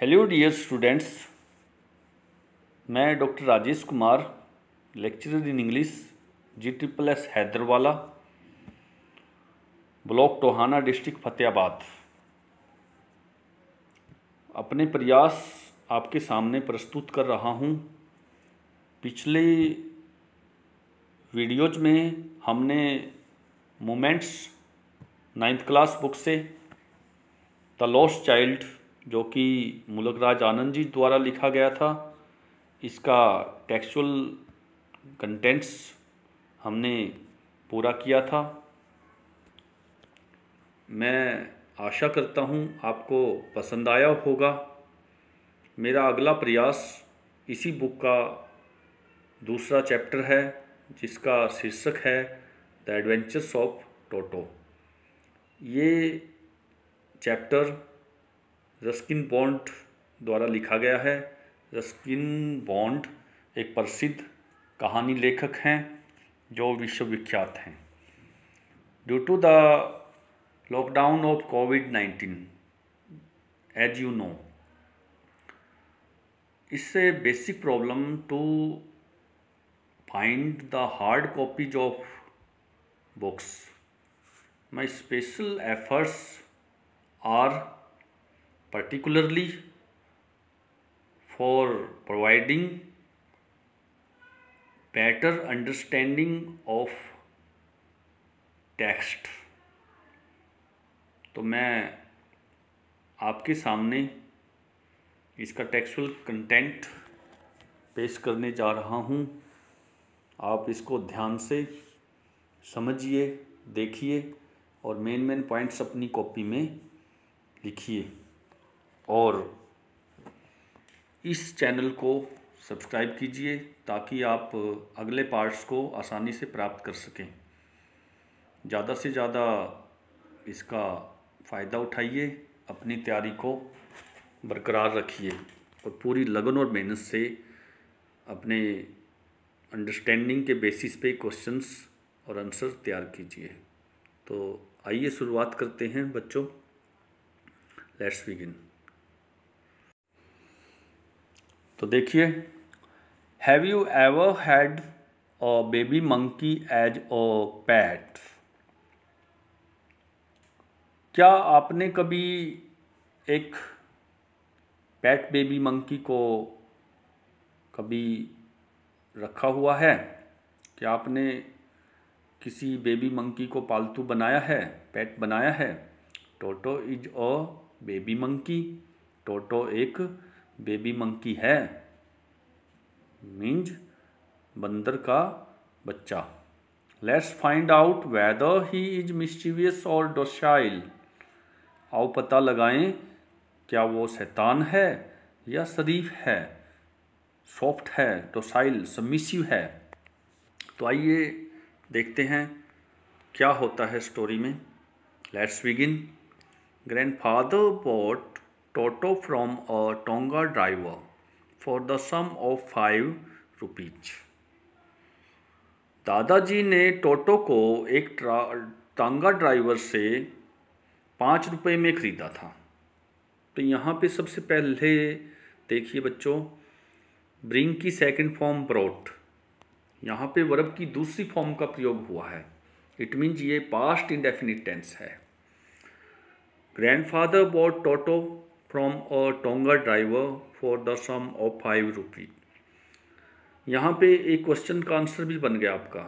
Hello dear students मैं doctor Rajesh Kumar lecturer in English G triple S Haiderwala block Tohana district Fatehabad अपने प्रयास आपके सामने प्रस्तुत कर रहा हूँ पिछले वीडियोज में हमने मोमेंट्स नाइन्थ क्लास बुक से द लॉस्ट चाइल्ड जो कि मुलकराज आनंद जी द्वारा लिखा गया था इसका टेक्सुअल कंटेंट्स हमने पूरा किया था मैं आशा करता हूँ आपको पसंद आया होगा मेरा अगला प्रयास इसी बुक का दूसरा चैप्टर है जिसका शीर्षक है द एडवेंचर्स ऑफ टोटो ये चैप्टर रस्किन बॉन्ड द्वारा लिखा गया है रस्किन बॉन्ड एक प्रसिद्ध कहानी लेखक हैं जो विश्वविख्यात हैं due to the lockdown of COVID nineteen as you know इससे basic problem to find the hard copies of books my special efforts are particularly for providing better understanding of text तो मैं आपके सामने इसका टेक्सुअल कंटेंट पेश करने जा रहा हूँ आप इसको ध्यान से समझिए देखिए और मेन मेन पॉइंट्स अपनी कॉपी में लिखिए और इस चैनल को सब्सक्राइब कीजिए ताकि आप अगले पार्ट्स को आसानी से प्राप्त कर सकें ज़्यादा से ज़्यादा इसका फ़ायदा उठाइए अपनी तैयारी को बरकरार रखिए और पूरी लगन और मेहनत से अपने अंडरस्टैंडिंग के बेसिस पे क्वेश्चंस और आंसर तैयार कीजिए तो आइए शुरुआत करते हैं बच्चों लेट्स बिगिन तो देखिए have you ever had a baby monkey as a pet क्या आपने कभी एक पैट बेबी मंकी को कभी रखा हुआ है क्या आपने किसी बेबी मंकी को पालतू बनाया है पेट बनाया है Toto is a baby monkey Toto एक बेबी मंकी है मींज बंदर का बच्चा let's find out whether he is mischievous और डोसाइल आओ पता लगाएं क्या वो शैतान है या शरीफ है सॉफ्ट है डोसाइल सबमिसिव है तो आइए देखते हैं क्या होता है स्टोरी में let's begin grandfather bought Toto from a tonga driver for the sum of five rupees दादाजी ने टोटो को एक टांगा ड्राइवर से पाँच रुपये में ख़रीदा था तो यहाँ पे सबसे पहले देखिए बच्चों ब्रिंग की सेकंड फॉर्म ब्रोट यहाँ पे वर्ब की दूसरी फॉर्म का प्रयोग हुआ है इट मीन्स ये पास्ट इंडेफिनिट टेंस है grandfather bought Toto from a tonga driver for the sum of five rupee यहाँ पे एक क्वेश्चन का आंसर भी बन गया आपका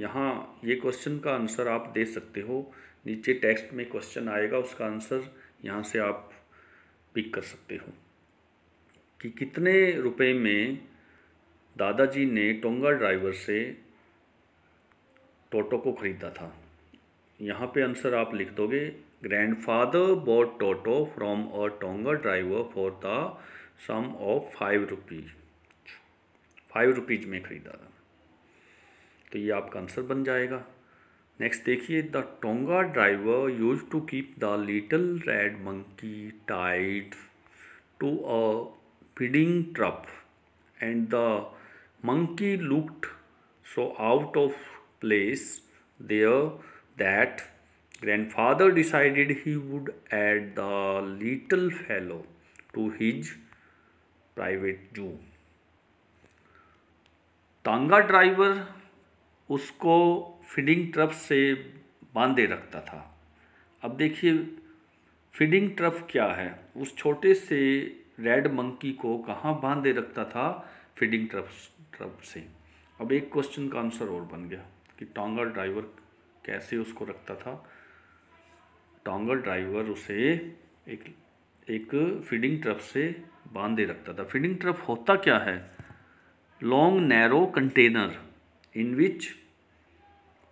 यहाँ ये क्वेश्चन का आंसर आप दे सकते हो नीचे टेक्स्ट में क्वेश्चन आएगा उसका आंसर यहाँ से आप पिक कर सकते हो कि कितने रुपए में दादाजी ने टोंगा ड्राइवर से टोटो को ख़रीदा था यहाँ पे आंसर आप लिख दोगे Grandfather bought Toto from a Tonga driver for the sum of five rupees five rupees में खरीदा था तो ये आपका आंसर बन जाएगा नेक्स्ट देखिए the tonga driver use to keep the little red monkey tied to a feeding trough and the monkey looked so out of place there that Grandfather decided he would add the little fellow to his private zoo. Tonga driver उसको feeding trough से बांधे रखता था अब देखिए feeding trough क्या है उस छोटे से रेड मंकी को कहाँ बांधे रखता था फीडिंग ट्रफ ट्रफ से अब एक क्वेश्चन का आंसर और बन गया कि टांगा ड्राइवर कैसे उसको रखता था टोंगल ड्राइवर उसे एक एक फीडिंग ट्रफ से बांधे रखता था फीडिंग ट्रफ होता क्या है long narrow container in which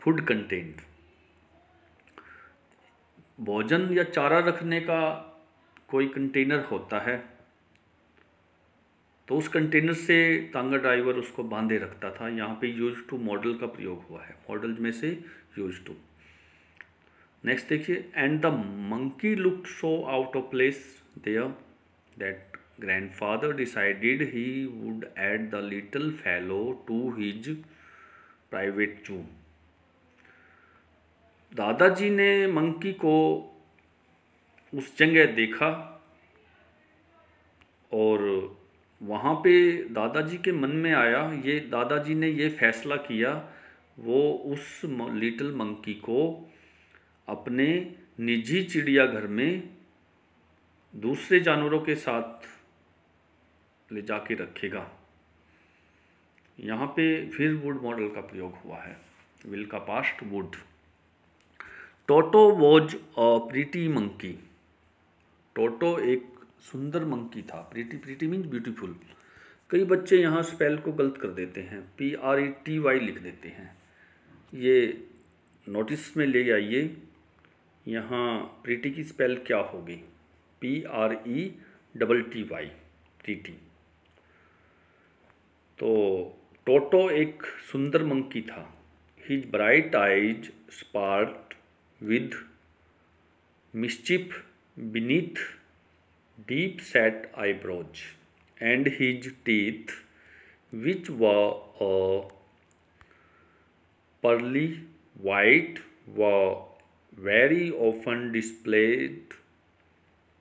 food content भोजन या चारा रखने का कोई कंटेनर होता है तो उस कंटेनर से तांगा ड्राइवर उसको बांधे रखता था यहाँ पे यूज टू मॉडल का प्रयोग हुआ है मॉडल में से यूज टू नेक्स्ट देखिए and the monkey look so out of place there that father decided he would add the little fellow to his private zoo दादाजी ने मंकी को उस जगह देखा और वहाँ पे दादाजी के मन में आया ये दादाजी ने ये फैसला किया वो उस लिटिल मंकी को अपने निजी चिड़ियाघर में दूसरे जानवरों के साथ ले जा के रखेगा यहाँ पे फिर वुड मॉडल का प्रयोग हुआ है विल का past would Toto was a pretty monkey Toto एक सुंदर मंकी था प्रीटी प्रीटी मीन्स ब्यूटीफुल कई बच्चे यहाँ स्पेल को गलत कर देते हैं P R E T Y लिख देते हैं ये नोटिस में ले आइए यहाँ प्रीटी की स्पेल क्या होगी P R E double T Y T तो टोटो एक सुंदर मंकी था his bright eyes sparkled with mischief beneath deep set eyebrows and his teeth which were pearly white व very often displayed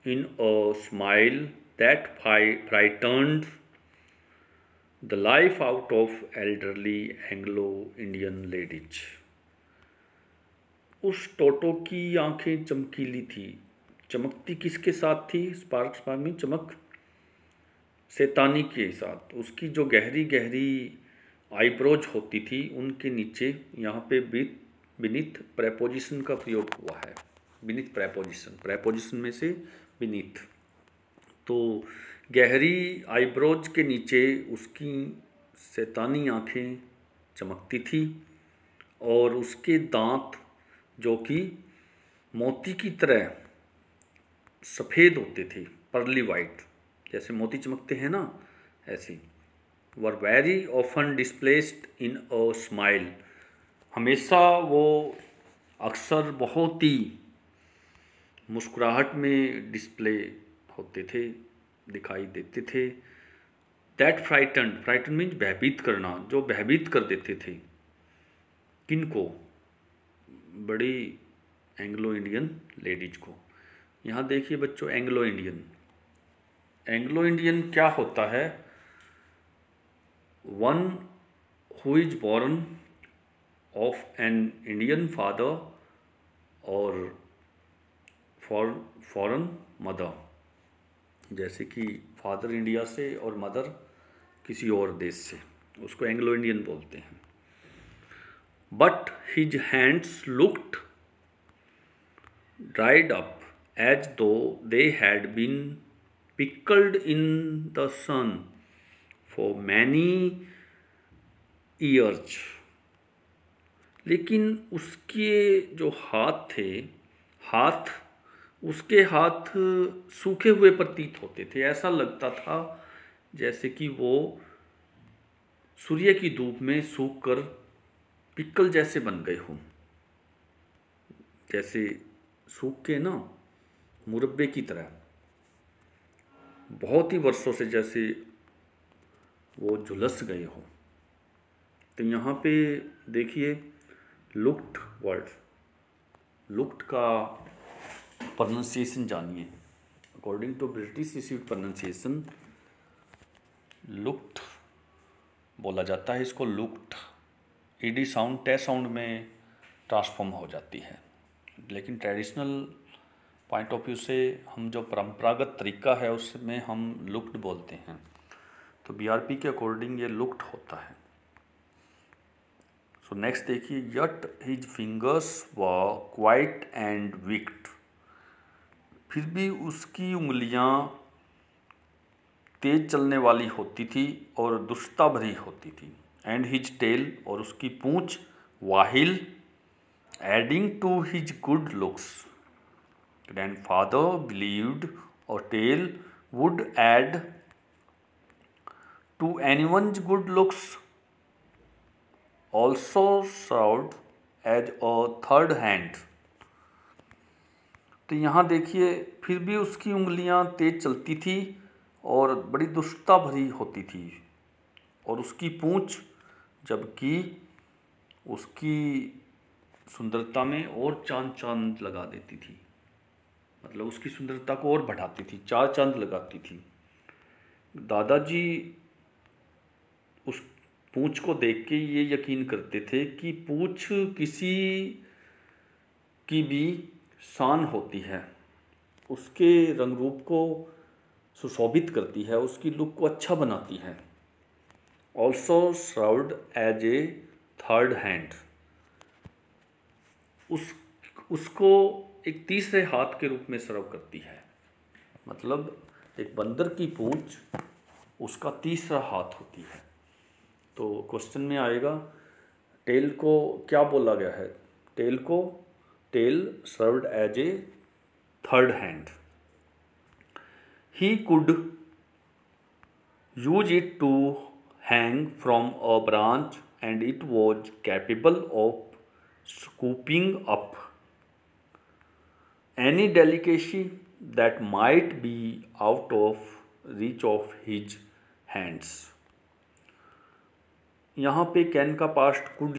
in a smile that frightened the life out of elderly Anglo-Indian ladies. उस टोटो की आंखें चमकीली थी चमकती किसके साथ थी स्पार्क स्पार्क में चमक शैतानी के साथ उसकी जो गहरी गहरी आईब्रोज होती थी उनके नीचे यहाँ पे बीत विनीत प्रेपोजिशन का प्रयोग हुआ है विनीत प्रेपोजिशन प्रेपोजिशन में से विनीत तो गहरी आईब्रोज के नीचे उसकी शैतानी आँखें चमकती थी और उसके दांत जो कि मोती की तरह सफ़ेद होते थे पर्ली वाइट जैसे मोती चमकते हैं ना ऐसे were very often displayed in a smile हमेशा वो अक्सर बहुत ही मुस्कुराहट में डिस्प्ले होते थे दिखाई देते थे दैट फ्राइटन फ्राइटन मीन्स भयभीत करना जो भयभीत कर देते थे किन को बड़ी एंग्लो इंडियन लेडीज को यहाँ देखिए बच्चों एंग्लो इंडियन एंग्लो इंडियन क्या होता है one who is born of an Indian father और फॉर फॉरन मदर जैसे कि फादर इंडिया से और मदर किसी और देश से उसको एंग्लो इंडियन बोलते हैं but his hands looked dried up as though they had been pickled in the sun for many years लेकिन उसके जो हाथ थे हाथ उसके हाथ सूखे हुए प्रतीत होते थे ऐसा लगता था जैसे कि वो सूर्य की धूप में सूख कर पिक्कल जैसे बन गए हों जैसे सूख के ना मुरब्बे की तरह बहुत ही वर्षों से जैसे वो झुलस गए हों तो यहाँ पे देखिए लुक्ड वर्ड लुक्ड का प्रोनाउंसिएशन जानिए according to British received pronunciation looked बोला जाता है इसको looked ED sound T sound में ट्रांसफॉर्म हो जाती है लेकिन ट्रेडिशनल पॉइंट ऑफ व्यू से हम जो परंपरागत तरीका है उसमें हम लुक्ड बोलते हैं तो बीआरपी के अकॉर्डिंग ये लुक्ड होता है सो नेक्स्ट देखिए yet his fingers were quick and wicked फिर भी उसकी उंगलियां तेज चलने वाली होती थी और दुष्टता भरी होती थी एंड हिज टेल और उसकी पूंछ while adding to his good looks grandfather believed और tail would add to any one's good looks also served as a third hand तो यहाँ देखिए फिर भी उसकी उंगलियाँ तेज चलती थी और बड़ी दुष्टता भरी होती थी और उसकी पूँछ जबकि उसकी सुंदरता में और चांद चांद लगा देती थी मतलब उसकी सुंदरता को और बढ़ाती थी चार चांद लगाती थी दादाजी पूँछ को देख के ये यकीन करते थे कि पूछ किसी की भी शान होती है उसके रंग रूप को सुशोभित करती है उसकी लुक को अच्छा बनाती है also served as a third hand उस उसको एक तीसरे हाथ के रूप में सर्व करती है मतलब एक बंदर की पूँछ उसका तीसरा हाथ होती है तो क्वेश्चन में आएगा टेल को क्या बोला गया है टेल को tail served as a third hand he could use it to hang from a branch and it was capable of scooping up any delicacy that might be out of reach of his hands यहाँ पे can का past could